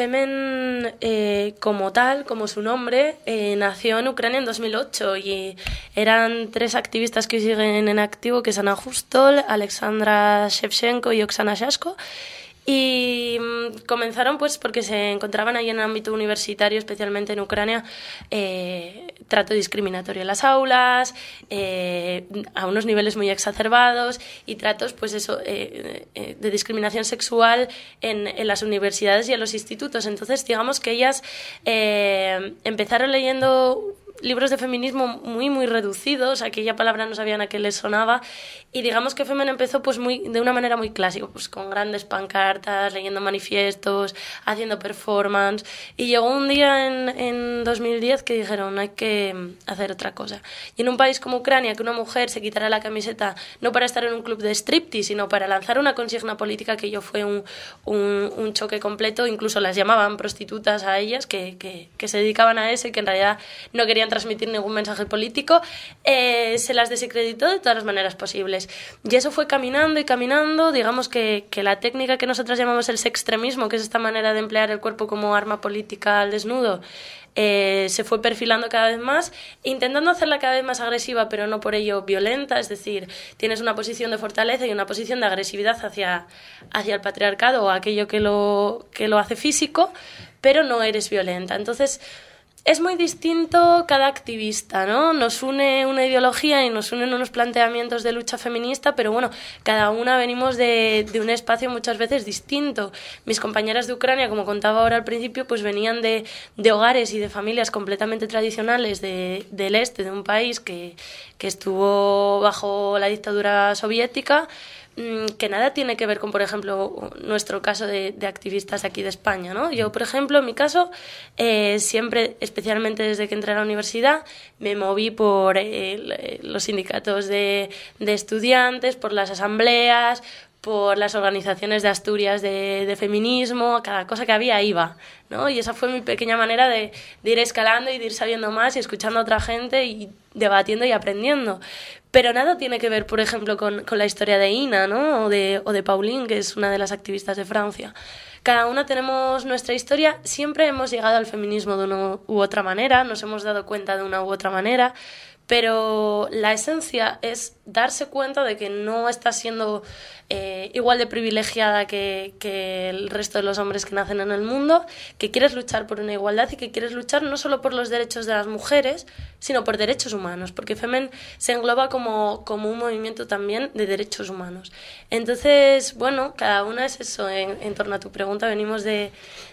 Femen, eh, como tal, como su nombre, eh, nació en Ucrania en 2008 y eran tres activistas que siguen en activo, que es Ana Justol, Alexandra Shevchenko y Oksana Shashko, Y mm, comenzaron pues porque se encontraban ahí en el ámbito universitario, especialmente en Ucrania, eh, trato discriminatorio en las aulas, eh, a unos niveles muy exacerbados y tratos, pues eso, eh, eh, de discriminación sexual en, en, las universidades y en los institutos. Entonces, digamos que ellas empezaron leyendo libros de feminismo muy, muy reducidos, aquella palabra no sabían a qué les sonaba, y digamos que Femen empezó pues muy, de una manera muy clásica, pues con grandes pancartas, leyendo manifiestos, haciendo performance, y llegó un día en, 2010 que dijeron hay que mm, hacer otra cosa. Y en un país como Ucrania, que una mujer se quitara la camiseta no para estar en un club de striptease, sino para lanzar una consigna política que yo fue un, un, choque completo, incluso las llamaban prostitutas a ellas que, que, que se dedicaban a eso y que en realidad no querían transmitir ningún mensaje político, eh, se las desacreditó de todas las maneras posibles. Y eso fue caminando y caminando, digamos que, la técnica que nosotros llamamos el sextremismo, que es esta manera de emplear el cuerpo como arma política al desnudo, eh, se fue perfilando cada vez más, intentando hacerla cada vez más agresiva, pero no por ello violenta, es decir, tienes una posición de fortaleza y una posición de agresividad hacia, hacia el patriarcado o aquello que lo hace físico, pero no eres violenta. Entonces, es muy distinto cada activista, ¿no? Nos une una ideología y nos unen unos planteamientos de lucha feminista, pero bueno, cada una venimos de, un espacio muchas veces distinto. Mis compañeras de Ucrania, como contaba ahora al principio, pues venían de, de hogares y de familias completamente tradicionales del este, de un país que, que estuvo bajo la dictadura soviética. Mm, que nada tiene que ver con, por ejemplo, nuestro caso de, activistas aquí de España, ¿no? Yo, por ejemplo, en mi caso, eh, siempre, especialmente desde que entré a la universidad, me moví por eh, los sindicatos de estudiantes, por las asambleas, por las organizaciones de Asturias de, de, feminismo, cada cosa que había iba, ¿no? Y esa fue mi pequeña manera de, ir escalando y de ir sabiendo más y escuchando a otra gente y debatiendo y aprendiendo. Pero nada tiene que ver, por ejemplo, con, con la historia de Ina, ¿no? O de, o de Pauline, que es una de las activistas de Francia. Cada una tenemos nuestra historia, siempre hemos llegado al feminismo de una u otra manera, nos hemos dado cuenta de una u otra manera, pero la esencia es darse cuenta de que no estás siendo eh, igual de privilegiada que, el resto de los hombres que nacen en el mundo, que quieres luchar por una igualdad y que quieres luchar no solo por los derechos de las mujeres, sino por derechos humanos, porque Femen se engloba como, un movimiento también de derechos humanos. Entonces, bueno, cada una es eso. en torno a tu pregunta, venimos de,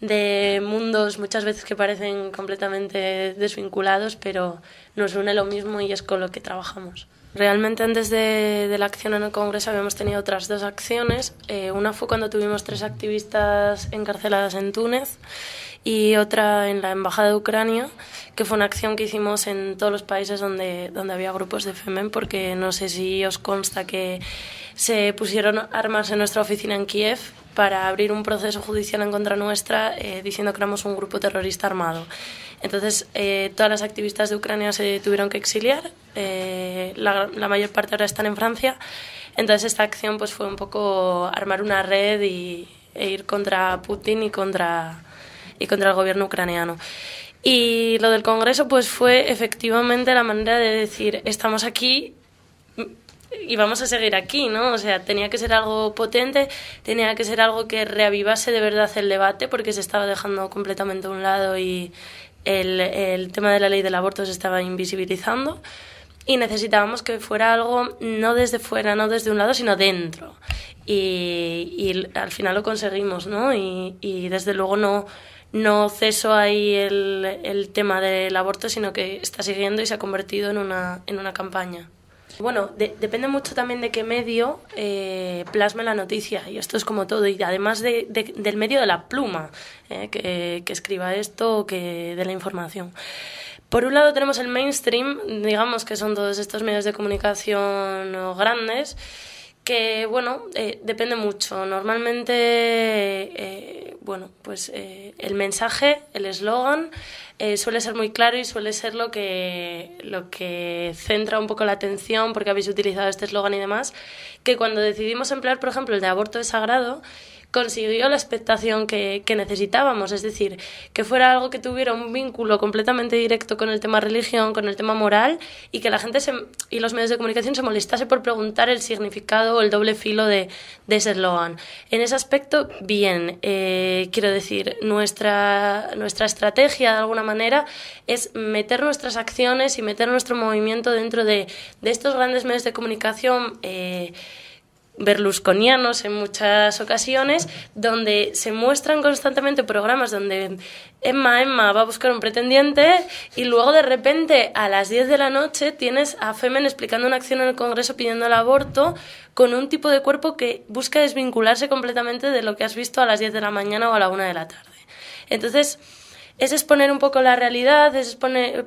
de mundos muchas veces que parecen completamente desvinculados, pero nos une lo mismo y es con lo que trabajamos. Realmente antes de, la acción en el Congreso habíamos tenido otras dos acciones. Eh, una fue cuando tuvimos tres activistas encarceladas en Túnez y otra en la Embajada de Ucrania, que fue una acción que hicimos en todos los países donde, donde había grupos de FEMEN, porque no sé si os consta que se pusieron armas en nuestra oficina en Kiev para abrir un proceso judicial en contra nuestra eh, diciendo que éramos un grupo terrorista armado. Entonces, eh, todas las activistas de Ucrania se tuvieron que exiliar, eh, la, mayor parte ahora están en Francia, entonces esta acción pues, fue un poco armar una red y, e ir contra Putin y contra, y contra el gobierno ucraniano. Y lo del Congreso pues, fue efectivamente la manera de decir, estamos aquí y vamos a seguir aquí, ¿no? O sea, tenía que ser algo potente, tenía que ser algo que reavivase de verdad el debate porque se estaba dejando completamente a un lado y el, tema de la ley del aborto se estaba invisibilizando y necesitábamos que fuera algo no desde fuera, no desde un lado, sino dentro. Y, al final lo conseguimos, ¿no? Y, y desde luego no, no ceso ahí el, el tema del aborto, sino que está siguiendo y se ha convertido en una, en una campaña. Bueno, depende mucho también de qué medio eh, plasme la noticia, y esto es como todo, y además del medio de la pluma eh, que, que, escriba esto o que de la información. Por un lado tenemos el mainstream, digamos que son todos estos medios de comunicación grandes, que bueno, eh, depende mucho. Normalmente, eh, bueno, pues eh, el mensaje, el eslogan, suele ser muy claro y suele ser lo que, lo que centra un poco la atención porque habéis utilizado este eslogan y demás, que cuando decidimos emplear, por ejemplo, el de aborto de sagrado, consiguió la expectación que, necesitábamos, es decir, que fuera algo que tuviera un vínculo completamente directo con el tema religión, con el tema moral y que la gente se, y los medios de comunicación se molestase por preguntar el significado o el doble filo de, de ese eslogan. En ese aspecto, bien, eh, quiero decir, nuestra, nuestra estrategia de alguna manera es meter nuestras acciones y meter nuestro movimiento dentro de, de estos grandes medios de comunicación. Eh, berlusconianos en muchas ocasiones, donde se muestran constantemente programas donde Emma, Emma va a buscar un pretendiente y luego de repente a las 10 de la noche tienes a Femen explicando una acción en el Congreso pidiendo el aborto con un tipo de cuerpo que busca desvincularse completamente de lo que has visto a las 10 de la mañana o a la 1 de la tarde. Entonces, es exponer un poco la realidad, es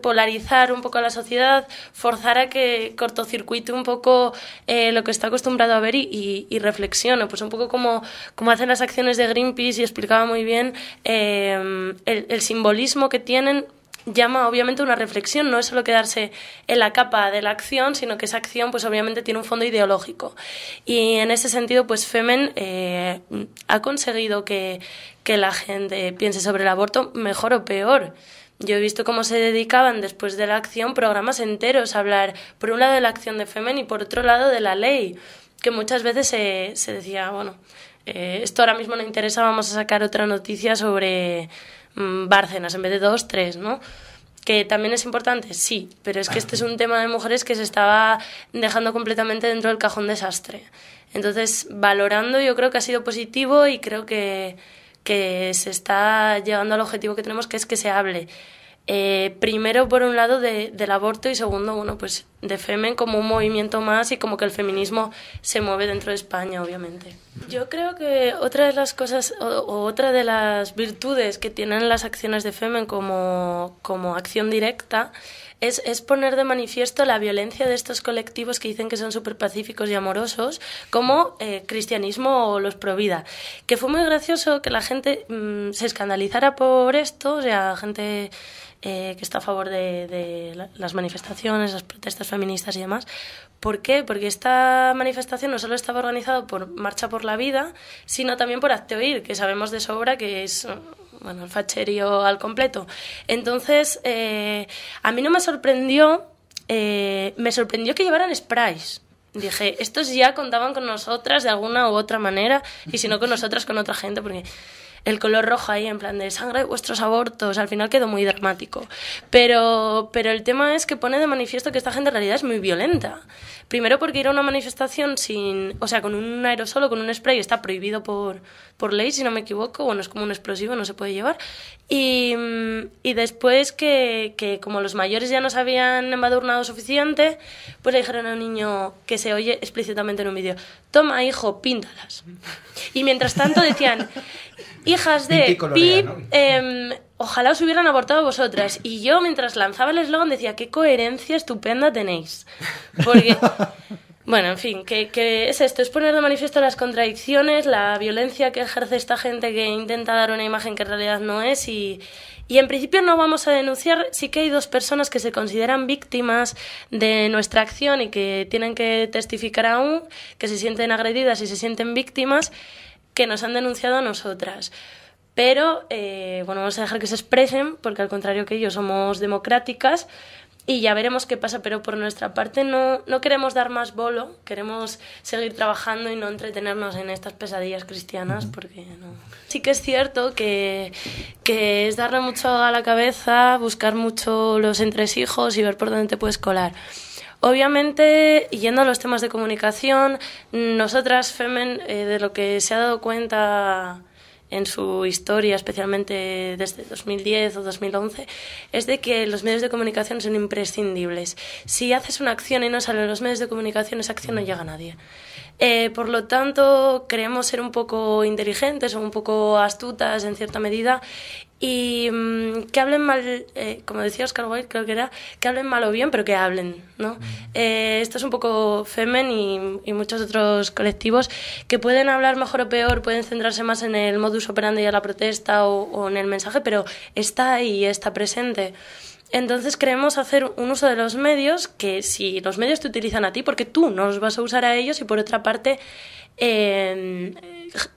polarizar un poco a la sociedad, forzar a que cortocircuite un poco eh, lo que está acostumbrado a ver y, y, reflexione, pues un poco como, como hacen las acciones de Greenpeace y explicaba muy bien eh, el simbolismo que tienen llama obviamente una reflexión, no es solo quedarse en la capa de la acción, sino que esa acción pues obviamente tiene un fondo ideológico. Y en ese sentido pues Femen eh, ha conseguido que, que la gente piense sobre el aborto mejor o peor. Yo he visto cómo se dedicaban después de la acción programas enteros a hablar, por un lado, de la acción de Femen y por otro lado, de la ley, que muchas veces se, decía, bueno, eh, esto ahora mismo no interesa, vamos a sacar otra noticia sobre, Mm, Bárcenas, en vez de dos, tres, ¿no? que también es importante, sí, pero es que este es un tema de mujeres que se estaba dejando completamente dentro del cajón desastre. Entonces, valorando, yo creo que ha sido positivo y creo que, que se está llegando al objetivo que tenemos, que es que se hable eh, primero por un lado de, del aborto y segundo, bueno, pues de Femen como un movimiento más y como que el feminismo se mueve dentro de España, obviamente. Yo creo que otra de las cosas o, otra de las virtudes que tienen las acciones de Femen como, como acción directa es, es, poner de manifiesto la violencia de estos colectivos que dicen que son súper pacíficos y amorosos, como eh, cristianismo o los Provida. Que fue muy gracioso que la gente mm, se escandalizara por esto, o sea, gente eh, que está a favor de, las manifestaciones, las protestas feministas y demás. ¿Por qué? Porque esta manifestación no solo estaba organizada por Marcha por la Vida, sino también por Acte Oír, que sabemos de sobra que es bueno, el facherío al completo. Entonces, eh, a mí no me sorprendió, eh, me sorprendió que llevaran sprays. Dije, estos ya contaban con nosotras de alguna u otra manera, y si no con nosotras, con otra gente, porque el color rojo ahí en plan de sangre vuestros abortos, al final quedó muy dramático. Pero, pero el tema es que pone de manifiesto que esta gente en realidad es muy violenta. Primero porque ir a una manifestación sin, o sea, con un aerosol o con un spray está prohibido por, por ley, si no me equivoco, bueno, es como un explosivo, no se puede llevar. Y, y después que, que como los mayores ya se habían embadurnado suficiente, pues le dijeron a un niño que se oye explícitamente en un vídeo, toma hijo, píntalas. Y mientras tanto decían, hijas de Pip, em, ojalá os hubieran abortado vosotras. Y yo, mientras lanzaba el eslogan, decía, qué coherencia estupenda tenéis. Porque... Bueno, en fin, que, es esto, es poner de manifiesto las contradicciones, la violencia que ejerce esta gente que intenta dar una imagen que en realidad no es y, y en principio no vamos a denunciar, sí que hay dos personas que se consideran víctimas de nuestra acción y que tienen que testificar aún, que se sienten agredidas y se sienten víctimas que nos han denunciado a nosotras. Pero, eh, bueno, vamos a dejar que se expresen, porque al contrario que ellos somos democráticas, y ya veremos qué pasa, pero por nuestra parte no, no queremos dar más bolo, queremos seguir trabajando y no entretenernos en estas pesadillas cristianas, porque no. Sí que es cierto que, que es darle mucho a la cabeza, buscar mucho los entresijos y ver por dónde te puedes colar. Obviamente, yendo a los temas de comunicación, nosotras, Femen, eh, de lo que se ha dado cuenta en su historia, especialmente desde 2010 o 2011, es de que los medios de comunicación son imprescindibles. Si haces una acción y no salen los medios de comunicación, esa acción no llega a nadie. Eh, por lo tanto, creemos ser un poco inteligentes o un poco astutas en cierta medida y mm, que hablen mal, eh, como decía Oscar Wilde, creo que era, que hablen mal o bien, pero que hablen, ¿no? Mm. Eh, esto es un poco Femen y, muchos otros colectivos que pueden hablar mejor o peor, pueden centrarse más en el modus operandi de la protesta o, o en el mensaje, pero está ahí, está presente. Entonces queremos hacer un uso de los medios que si los medios te utilizan a ti, porque tú no los vas a usar a ellos y por otra parte em,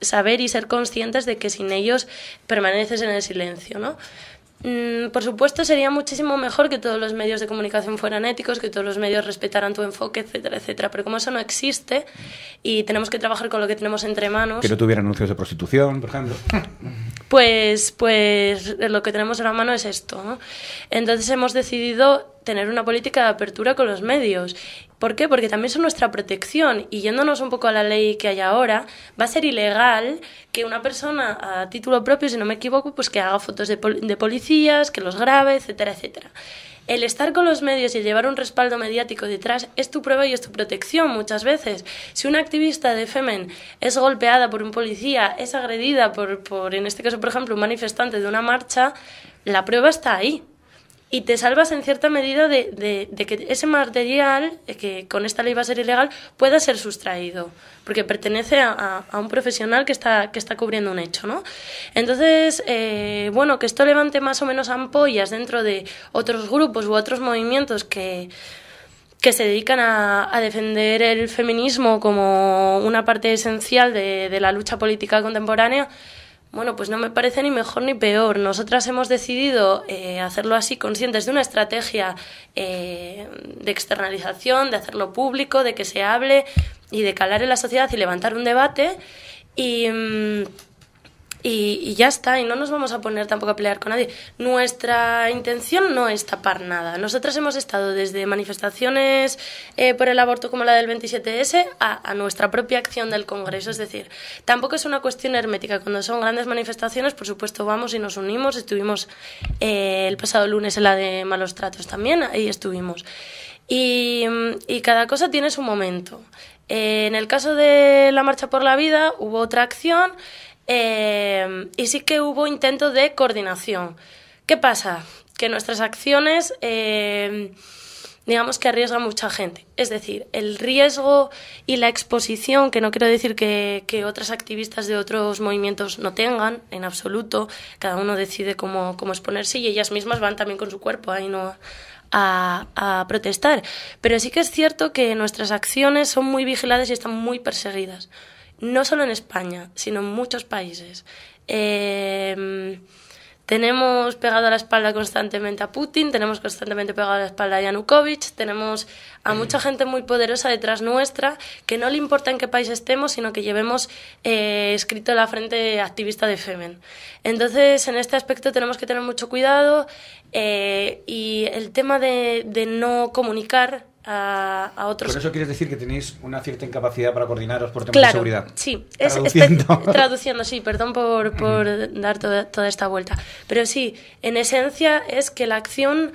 saber y ser conscientes de que sin ellos permaneces en el silencio, ¿no? Mm, por supuesto, sería muchísimo mejor que todos los medios de comunicación fueran éticos, que todos los medios respetaran tu enfoque, etcétera, etcétera. Pero como eso no existe y tenemos que trabajar con lo que tenemos entre manos. Que no tuvieran anuncios de prostitución, por ejemplo. Pues, pues lo que tenemos en la mano es esto. ¿no? Entonces hemos decidido tener una política de apertura con los medios ¿Por qué? Porque también son nuestra protección y yéndonos un poco a la ley que hay ahora, va a ser ilegal que una persona a título propio, si no me equivoco, pues que haga fotos de, de policías, que los grabe, etcétera, etcétera. El estar con los medios y llevar un respaldo mediático detrás es tu prueba y es tu protección muchas veces. Si una activista de Femen es golpeada por un policía, es agredida por, por en este caso, por ejemplo, un manifestante de una marcha, la prueba está ahí y te salvas en cierta medida de, que ese material, eh, que con esta ley va a ser ilegal, pueda ser sustraído, porque pertenece a, un profesional que está, que está cubriendo un hecho, ¿no? Entonces, eh, bueno, que esto levante más o menos ampollas dentro de otros grupos u otros movimientos que que se dedican a, defender el feminismo como una parte esencial de, de la lucha política contemporánea, bueno, pues no me parece ni mejor ni peor. Nosotras hemos decidido eh, hacerlo así, conscientes de una estrategia eh, de externalización, de hacerlo público, de que se hable y de calar en la sociedad y levantar un debate. Y. Mm, y, ya está, y no nos vamos a poner tampoco a pelear con nadie. Nuestra intención no es tapar nada. Nosotras hemos estado desde manifestaciones eh, por el aborto como la del 27S a, nuestra propia acción del Congreso. Es decir, tampoco es una cuestión hermética. Cuando son grandes manifestaciones, por supuesto, vamos y nos unimos. Estuvimos eh, el pasado lunes en la de malos tratos también, ahí estuvimos. Y, cada cosa tiene su momento. Eh, en el caso de la Marcha por la Vida hubo otra acción Em, y sí que hubo intento de coordinación. ¿Qué pasa? Que nuestras acciones, eh, digamos que arriesgan mucha gente. Es decir, el riesgo y la exposición, que no quiero decir que, otras activistas de otros movimientos no tengan, en absoluto, cada uno decide cómo, cómo exponerse y ellas mismas van también con su cuerpo, ahí no, a, a, protestar. Pero sí que es cierto que nuestras acciones son muy vigiladas y están muy perseguidas no solo en España, sino en muchos países. Em, tenemos pegado a la espalda constantemente a Putin, tenemos constantemente pegado a la espalda a Yanukovych, tenemos a mm. mucha gente muy poderosa detrás nuestra que no le importa en qué país estemos, sino que llevemos eh, escrito la frente activista de Femen. Entonces, en este aspecto tenemos que tener mucho cuidado eh, y el tema de no comunicar a, otros. Por eso quieres decir que tenéis una cierta incapacidad para coordinaros por temas de seguridad. Sí, traduciendo. Es, traduciendo, sí, perdón por, dar toda, toda esta vuelta. Pero sí, en esencia es que la acción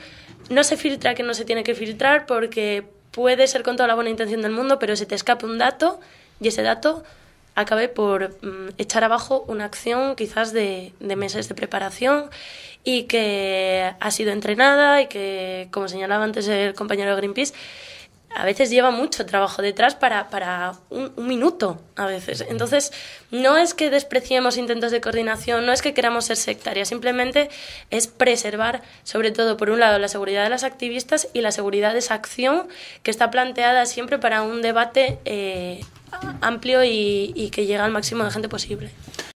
no se filtra que no se tiene que filtrar porque puede ser con toda la buena intención del mundo, pero se te escapa un dato y ese dato acabé por mm, echar abajo una acción quizás de, de, meses de preparación y que ha sido entrenada y que, como señalaba antes el compañero de Greenpeace, a veces lleva mucho trabajo detrás para, un, minuto, a veces. Entonces, no es que despreciemos intentos de coordinación, no es que queramos ser sectarias, simplemente es preservar, sobre todo, por un lado, la seguridad de las activistas y la seguridad de esa acción que está planteada siempre para un debate eh, amplio y, y que llega al máximo de gente posible.